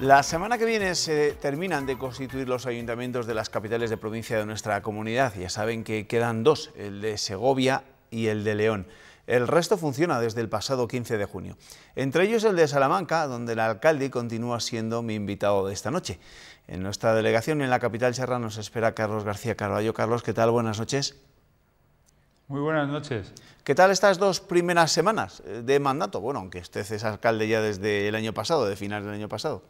La semana que viene se terminan de constituir los ayuntamientos de las capitales de provincia de nuestra comunidad. Ya saben que quedan dos, el de Segovia y el de León. El resto funciona desde el pasado 15 de junio. Entre ellos el de Salamanca, donde el alcalde continúa siendo mi invitado de esta noche. En nuestra delegación en la capital serra nos espera Carlos García Carballo. Carlos, ¿qué tal? Buenas noches. Muy buenas noches. ¿Qué tal estas dos primeras semanas de mandato? Bueno, aunque usted es alcalde ya desde el año pasado, de finales del año pasado.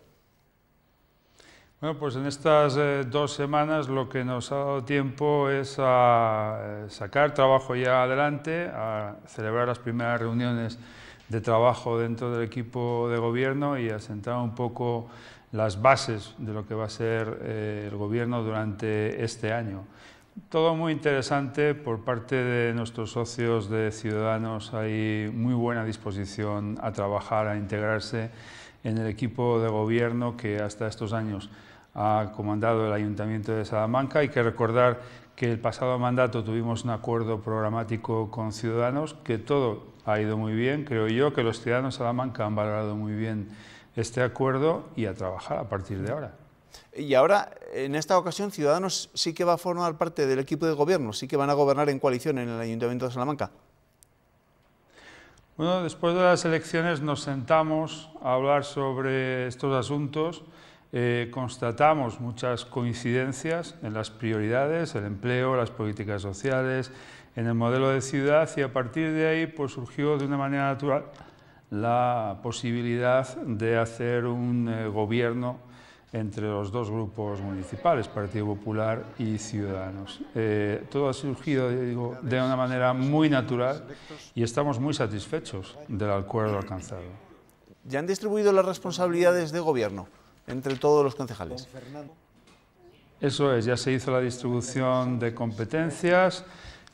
Bueno, pues en estas eh, dos semanas lo que nos ha dado tiempo es a eh, sacar trabajo ya adelante, a celebrar las primeras reuniones de trabajo dentro del equipo de gobierno y a sentar un poco las bases de lo que va a ser eh, el gobierno durante este año. Todo muy interesante por parte de nuestros socios de Ciudadanos. Hay muy buena disposición a trabajar, a integrarse en el equipo de gobierno que hasta estos años ha comandado el Ayuntamiento de Salamanca. Hay que recordar que el pasado mandato tuvimos un acuerdo programático con Ciudadanos, que todo ha ido muy bien. Creo yo que los ciudadanos de Salamanca han valorado muy bien este acuerdo y a trabajar a partir de ahora. Y ahora, en esta ocasión, Ciudadanos sí que va a formar parte del equipo de gobierno, sí que van a gobernar en coalición en el Ayuntamiento de Salamanca. Bueno, después de las elecciones nos sentamos a hablar sobre estos asuntos. Eh, constatamos muchas coincidencias en las prioridades, el empleo, las políticas sociales, en el modelo de ciudad y a partir de ahí pues, surgió de una manera natural la posibilidad de hacer un eh, gobierno entre los dos grupos municipales, Partido Popular y Ciudadanos. Eh, todo ha surgido digo, de una manera muy natural y estamos muy satisfechos del acuerdo alcanzado. ¿Ya han distribuido las responsabilidades de gobierno entre todos los concejales? Eso es, ya se hizo la distribución de competencias.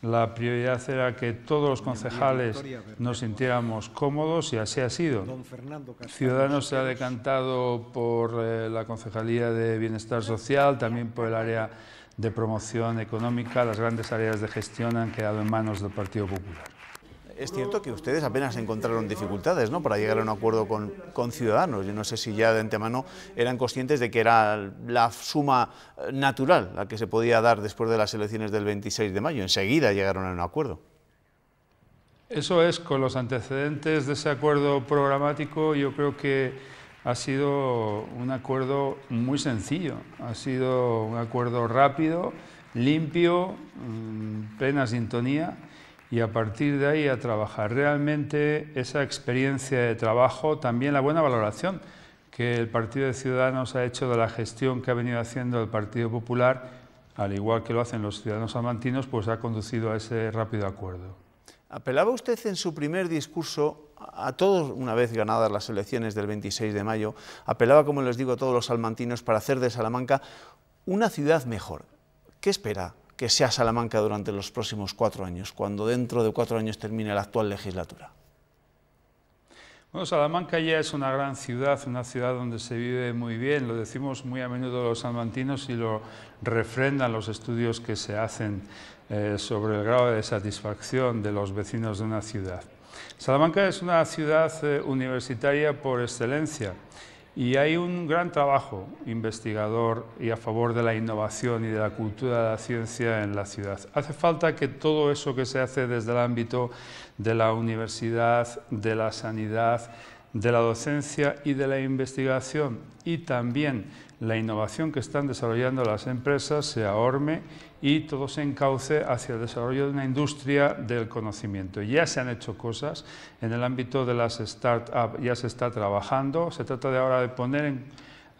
La prioridad era que todos los concejales nos sintiéramos cómodos y así ha sido. Ciudadanos se ha decantado por eh, la Concejalía de Bienestar Social, también por el área de promoción económica. Las grandes áreas de gestión han quedado en manos del Partido Popular es cierto que ustedes apenas encontraron dificultades ¿no? para llegar a un acuerdo con, con, Ciudadanos. Yo no sé si ya de antemano eran conscientes de que era la suma eh, natural la que se podía dar después de las elecciones del 26 de mayo. Enseguida llegaron a un acuerdo. Eso es, con los antecedentes de ese acuerdo programático, yo creo que ha sido un acuerdo muy sencillo, ha sido un acuerdo rápido, limpio, mm, plena sintonía y a partir de ahí a trabajar. Realmente esa experiencia de trabajo, también la buena valoración que el Partido de Ciudadanos ha hecho de la gestión que ha venido haciendo el Partido Popular, al igual que lo hacen los ciudadanos almantinos, pues ha conducido a ese rápido acuerdo. Apelaba usted en su primer discurso a todos, una vez ganadas las elecciones del 26 de mayo, apelaba, como les digo, a todos los salmantinos para hacer de Salamanca una ciudad mejor. ¿Qué espera que sea Salamanca durante los próximos cuatro años, cuando dentro de cuatro años termine la actual legislatura? Bueno, Salamanca ya es una gran ciudad, una ciudad donde se vive muy bien, lo decimos muy a menudo los salmantinos y lo refrendan los estudios que se hacen eh, sobre el grado de satisfacción de los vecinos de una ciudad. Salamanca es una ciudad eh, universitaria por excelencia y hay un gran trabajo investigador y a favor de la innovación y de la cultura de la ciencia en la ciudad. Hace falta que todo eso que se hace desde el ámbito de la universidad, de la sanidad, de la docencia y de la investigación y también la innovación que están desarrollando las empresas se ahorme y todo se encauce hacia el desarrollo de una industria del conocimiento. Ya se han hecho cosas en el ámbito de las startups, ya se está trabajando, se trata de ahora de poner en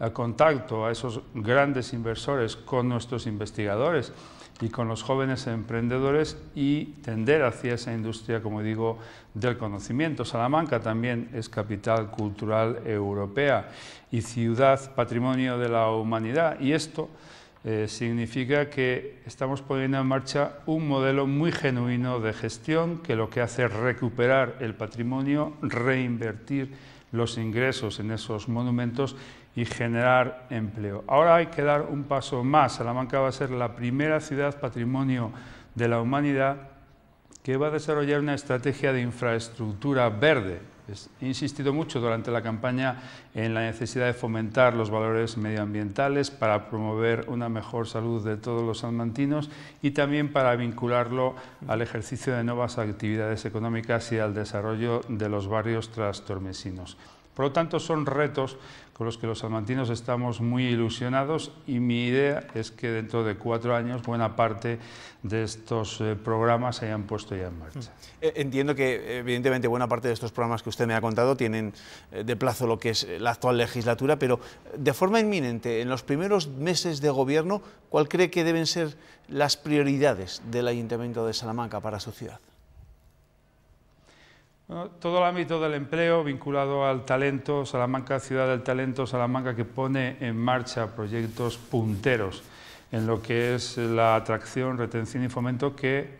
eh, contacto a esos grandes inversores con nuestros investigadores y con los jóvenes emprendedores y tender hacia esa industria, como digo, del conocimiento. Salamanca también es capital cultural europea y ciudad patrimonio de la humanidad y esto eh, significa que estamos poniendo en marcha un modelo muy genuino de gestión que lo que hace es recuperar el patrimonio, reinvertir los ingresos en esos monumentos y generar empleo. Ahora hay que dar un paso más. Salamanca va a ser la primera ciudad patrimonio de la humanidad que va a desarrollar una estrategia de infraestructura verde. He insistido mucho durante la campaña en la necesidad de fomentar los valores medioambientales para promover una mejor salud de todos los salmantinos y también para vincularlo al ejercicio de nuevas actividades económicas y al desarrollo de los barrios trastormesinos. Por lo tanto, son retos con los que los salmantinos estamos muy ilusionados y mi idea es que dentro de cuatro años buena parte de estos eh, programas se hayan puesto ya en marcha. Mm. Eh, entiendo que, evidentemente, buena parte de estos programas que usted me ha contado tienen eh, de plazo lo que es la actual legislatura, pero de forma inminente, en los primeros meses de gobierno, ¿cuál cree que deben ser las prioridades del Ayuntamiento de Salamanca para su ciudad? Todo el ámbito del empleo vinculado al talento, Salamanca Ciudad del Talento, Salamanca que pone en marcha proyectos punteros en lo que es la atracción, retención y fomento que,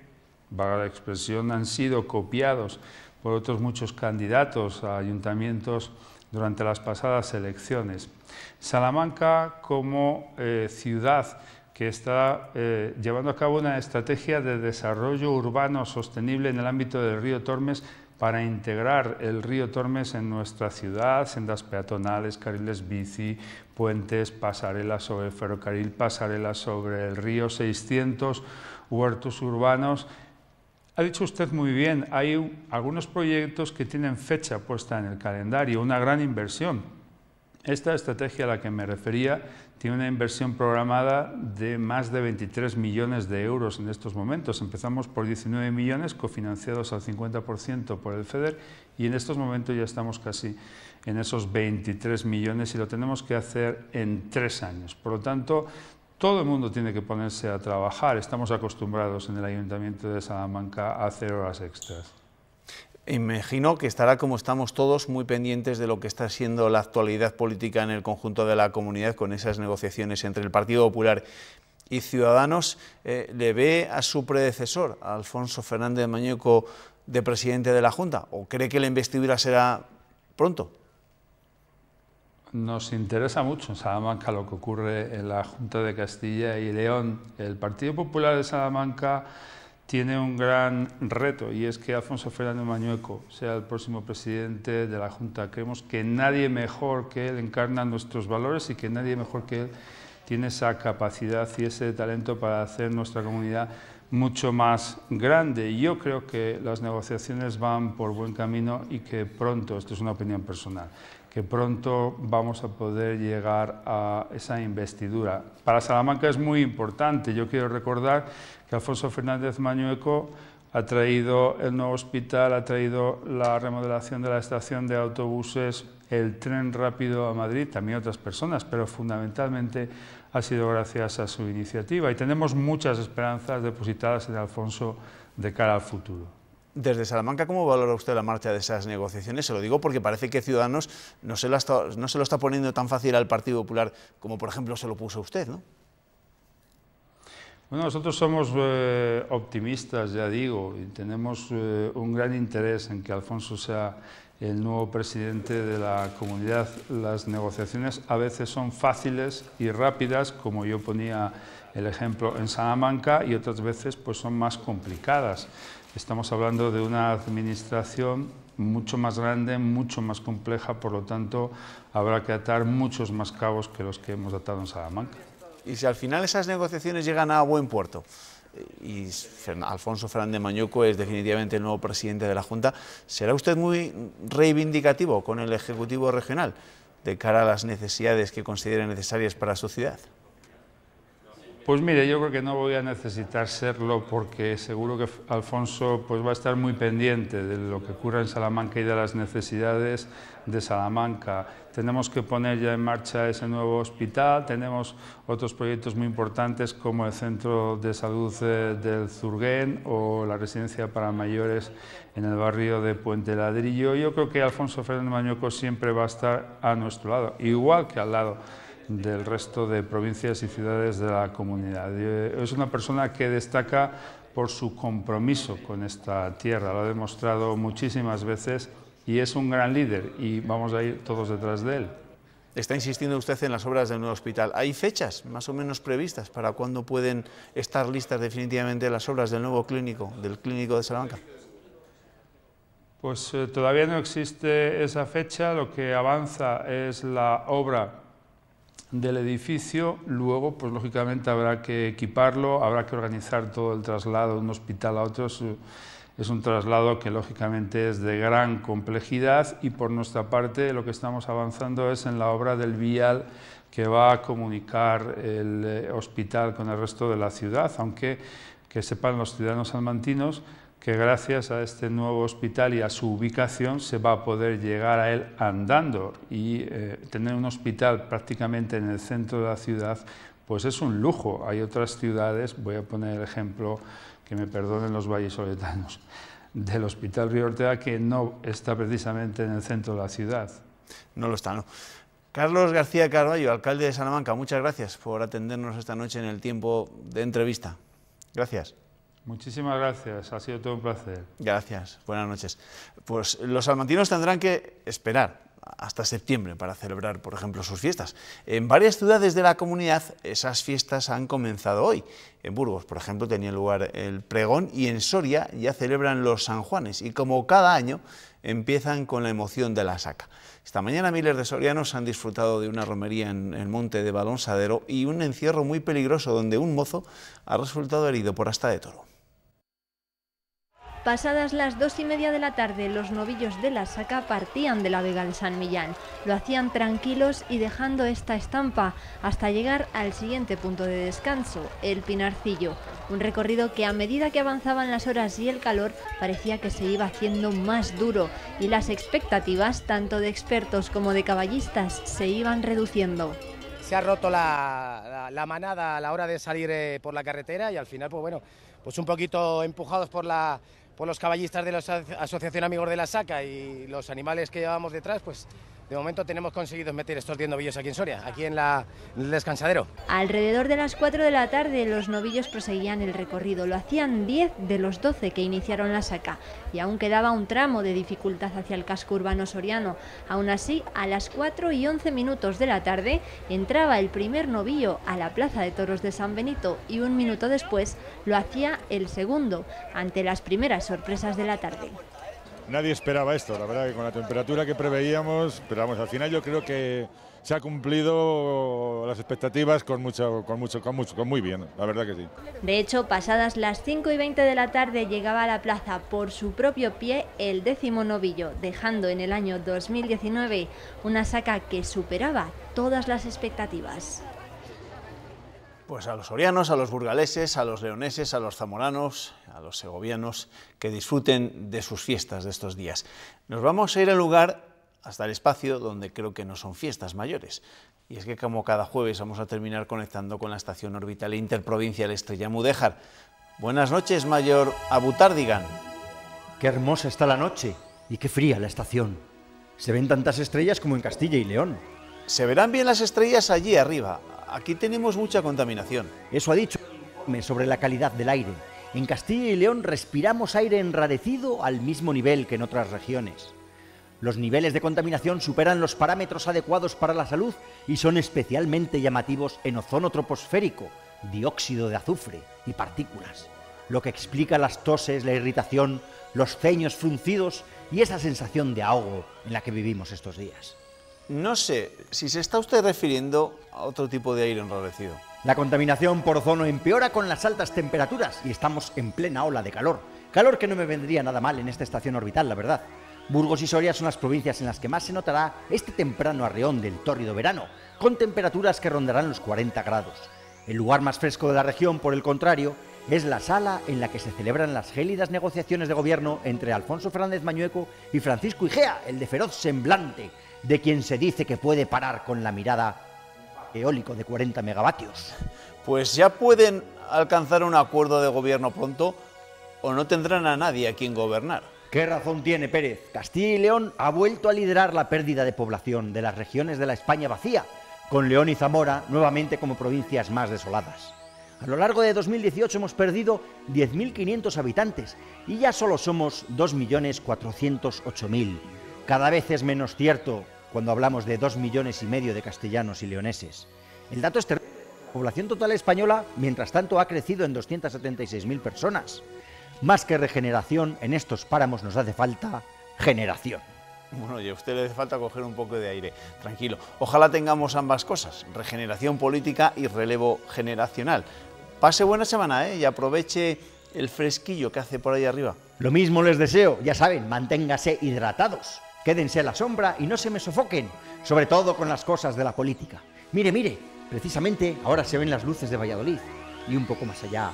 vaga la expresión, han sido copiados por otros muchos candidatos a ayuntamientos durante las pasadas elecciones. Salamanca como eh, ciudad que está eh, llevando a cabo una estrategia de desarrollo urbano sostenible en el ámbito del río Tormes para integrar el río Tormes en nuestra ciudad, sendas peatonales, carriles bici, puentes, pasarelas sobre el ferrocarril, pasarelas sobre el río 600, huertos urbanos. Ha dicho usted muy bien, hay algunos proyectos que tienen fecha puesta en el calendario, una gran inversión esta estrategia a la que me refería tiene una inversión programada de más de 23 millones de euros en estos momentos. Empezamos por 19 millones cofinanciados al 50% por el FEDER y en estos momentos ya estamos casi en esos 23 millones y lo tenemos que hacer en tres años. Por lo tanto, todo el mundo tiene que ponerse a trabajar. Estamos acostumbrados en el Ayuntamiento de Salamanca a hacer horas extras. Imagino que estará como estamos todos muy pendientes de lo que está siendo la actualidad política en el conjunto de la comunidad con esas negociaciones entre el Partido Popular y Ciudadanos. Eh, ¿Le ve a su predecesor, Alfonso Fernández Mañeco, de presidente de la Junta? ¿O cree que la investidura será pronto? Nos interesa mucho en Salamanca lo que ocurre en la Junta de Castilla y León. El Partido Popular de Salamanca tiene un gran reto y es que Alfonso Fernández Mañueco sea el próximo presidente de la Junta. Creemos que nadie mejor que él encarna nuestros valores y que nadie mejor que él tiene esa capacidad y ese talento para hacer nuestra comunidad mucho más grande. Yo creo que las negociaciones van por buen camino y que pronto, esto es una opinión personal, que pronto vamos a poder llegar a esa investidura. Para Salamanca es muy importante. Yo quiero recordar que Alfonso Fernández Mañueco ha traído el nuevo hospital, ha traído la remodelación de la estación de autobuses, el tren rápido a Madrid, también otras personas, pero fundamentalmente ha sido gracias a su iniciativa y tenemos muchas esperanzas depositadas en Alfonso de cara al futuro. Desde Salamanca, ¿cómo valora usted la marcha de esas negociaciones? Se lo digo porque parece que Ciudadanos no se lo, está, poniendo tan fácil al Partido Popular como, por ejemplo, se lo puso usted, ¿no? Bueno, nosotros somos eh, optimistas, ya digo, y tenemos eh, un gran interés en que Alfonso sea el nuevo presidente de la comunidad. Las negociaciones a veces son fáciles y rápidas, como yo ponía el ejemplo en Salamanca, y otras veces pues, son más complicadas estamos hablando de una administración mucho más grande, mucho más compleja, por lo tanto habrá que atar muchos más cabos que los que hemos atado en Salamanca. Y si al final esas negociaciones llegan a buen puerto, y Alfonso Fernández Mañuco es definitivamente el nuevo presidente de la Junta, ¿será usted muy reivindicativo con el Ejecutivo Regional de cara a las necesidades que considere necesarias para su ciudad? Pues mire, yo creo que no voy a necesitar serlo porque seguro que Alfonso pues, va a estar muy pendiente de lo que ocurra en Salamanca y de las necesidades de Salamanca. Tenemos que poner ya en marcha ese nuevo hospital, tenemos otros proyectos muy importantes como el Centro de Salud eh, del Zurguén o la Residencia para Mayores en el barrio de Puente Ladrillo. Yo creo que Alfonso Fernández Mañuco siempre va a estar a nuestro lado, igual que al lado del resto de provincias y ciudades de la comunidad. Eh, es una persona que destaca por su compromiso con esta tierra, lo ha demostrado muchísimas veces y es un gran líder y vamos a ir todos detrás de él. Está insistiendo usted en las obras del nuevo hospital. ¿Hay fechas más o menos previstas para cuándo pueden estar listas definitivamente las obras del nuevo clínico, del clínico de Salamanca? Pues eh, todavía no existe esa fecha, lo que avanza es la obra del edificio, luego pues lógicamente habrá que equiparlo, habrá que organizar todo el traslado de un hospital a otro. Es un traslado que lógicamente es de gran complejidad y por nuestra parte lo que estamos avanzando es en la obra del vial que va a comunicar el eh, hospital con el resto de la ciudad, aunque que sepan los ciudadanos almantinos que gracias a este nuevo hospital y a su ubicación se va a poder llegar a él andando y eh, tener un hospital prácticamente en el centro de la ciudad pues es un lujo. Hay otras ciudades, voy a poner el ejemplo, que me perdonen los vallesoletanos, del Hospital Río Ortega que no está precisamente en el centro de la ciudad. No lo está, no. Carlos García Carballo, alcalde de Salamanca, muchas gracias por atendernos esta noche en el tiempo de entrevista. Gracias. Muchísimas gracias, ha sido todo un placer. Gracias, buenas noches. Pues los salmantinos tendrán que esperar hasta septiembre para celebrar, por ejemplo, sus fiestas. En varias ciudades de la comunidad esas fiestas han comenzado hoy. En Burgos, por ejemplo, tenía lugar el pregón y en Soria ya celebran los San Juanes y como cada año empiezan con la emoción de la saca. Esta mañana miles de sorianos han disfrutado de una romería en el monte de Balonsadero y un encierro muy peligroso donde un mozo ha resultado herido por asta de toro. Pasadas las dos y media de la tarde, los novillos de la saca partían de la Vega del San Millán. Lo hacían tranquilos y dejando esta estampa hasta llegar al siguiente punto de descanso, el Pinarcillo. Un recorrido que a medida que avanzaban las horas y el calor parecía que se iba haciendo más duro y las expectativas tanto de expertos como de caballistas se iban reduciendo se ha roto la, manada a la hora de salir eh, por la carretera y al final, pues bueno, pues un poquito empujados por la, por los caballistas de la Asociación Amigos de la Saca y los animales que llevamos detrás, pues de momento tenemos conseguido meter estos 10 novillos aquí en Soria, aquí en, la, en, el descansadero. Alrededor de las 4 de la tarde los novillos proseguían el recorrido, lo hacían 10 de los 12 que iniciaron la saca y aún quedaba un tramo de dificultad hacia el casco urbano soriano. Aún así, a las 4 y 11 minutos de la tarde entraba el primer novillo a la Plaza de Toros de San Benito y un minuto después lo hacía el segundo. Ante las primeras sorpresas de la tarde. Nadie esperaba esto, la verdad que con la temperatura que preveíamos, pero vamos, al final yo creo que se ha cumplido las expectativas con mucho, con mucho, con mucho, con muy bien, la verdad que sí. De hecho, pasadas las 5 y 20 de la tarde llegaba a la plaza por su propio pie el décimo novillo, dejando en el año 2019 una saca que superaba todas las expectativas. Pues a los sorianos, a los burgaleses, a los leoneses, a los zamoranos, a los segovianos, que disfruten de sus fiestas de estos días. Nos vamos a ir al lugar, hasta el espacio, donde creo que no son fiestas mayores. Y es que como cada jueves vamos a terminar conectando con la estación orbital interprovincial Estrella Mudéjar. Buenas noches, mayor Abutardigan. Qué hermosa está la noche y qué fría la estación. Se ven tantas estrellas como en Castilla y León. Se verán bien las estrellas allí arriba, aquí tenemos mucha contaminación. Eso ha dicho sobre la calidad del aire. En Castilla y León respiramos aire enradecido... al mismo nivel que en otras regiones. Los niveles de contaminación superan los parámetros adecuados para la salud y son especialmente llamativos en ozono troposférico, dióxido de azufre y partículas, lo que explica las toses, la irritación, los ceños fruncidos y esa sensación de ahogo en la que vivimos estos días. No sé si se está usted refiriendo a otro tipo de aire enrarecido. La contaminación por ozono empeora con las altas temperaturas y estamos en plena ola de calor. Calor que no me vendría nada mal en esta estación orbital, la verdad. Burgos y Soria son las provincias en las que más se notará este temprano arreón del tórrido verano, con temperaturas que rondarán los 40 grados. El lugar más fresco de la región, por el contrario, es la sala en la que se celebran las gélidas negociaciones de gobierno entre Alfonso Fernández Mañueco y Francisco Igea, el de feroz semblante, de quien se dice que puede parar con la mirada eólico de 40 megavatios. Pues ya pueden alcanzar un acuerdo de gobierno pronto o no tendrán a nadie a quien gobernar. ¿Qué razón tiene Pérez? Castilla y León ha vuelto a liderar la pérdida de población de las regiones de la España vacía, con León y Zamora nuevamente como provincias más desoladas. A lo largo de 2018 hemos perdido 10.500 habitantes y ya solo somos 2.408.000. Cada vez es menos cierto cuando hablamos de 2 millones y medio de castellanos y leoneses. El dato es terrible. La población total española, mientras tanto, ha crecido en 276.000 personas. Más que regeneración, en estos páramos nos hace falta generación. Bueno, y a usted le hace falta coger un poco de aire, tranquilo. Ojalá tengamos ambas cosas, regeneración política y relevo generacional. Pase buena semana ¿eh? y aproveche el fresquillo que hace por ahí arriba. Lo mismo les deseo, ya saben, manténgase hidratados, quédense a la sombra y no se me sofoquen, sobre todo con las cosas de la política. Mire, mire, precisamente ahora se ven las luces de Valladolid y un poco más allá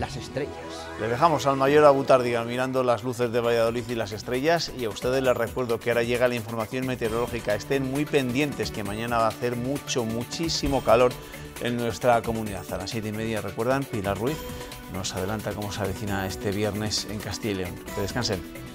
las estrellas. Le dejamos al mayor Abutardiga mirando las luces de Valladolid y las estrellas y a ustedes les recuerdo que ahora llega la información meteorológica. Estén muy pendientes que mañana va a hacer mucho, muchísimo calor en nuestra comunidad. A las siete y media, recuerdan, Pilar Ruiz nos adelanta cómo se avecina este viernes en Castilla y León. Que descansen.